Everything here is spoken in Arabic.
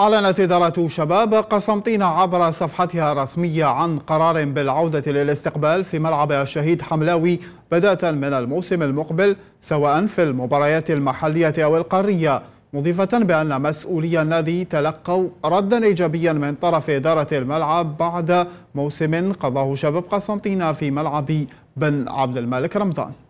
أعلنت إدارة شباب قسنطينة عبر صفحتها الرسمية عن قرار بالعودة للاستقبال في ملعب الشهيد حملاوي بداة من الموسم المقبل سواء في المباريات المحلية أو القارية مضيفة بأن مسؤولي النادي تلقوا ردا إيجابيا من طرف إدارة الملعب بعد موسم قضاه شباب قسنطينة في ملعب بن عبد الملك رمضان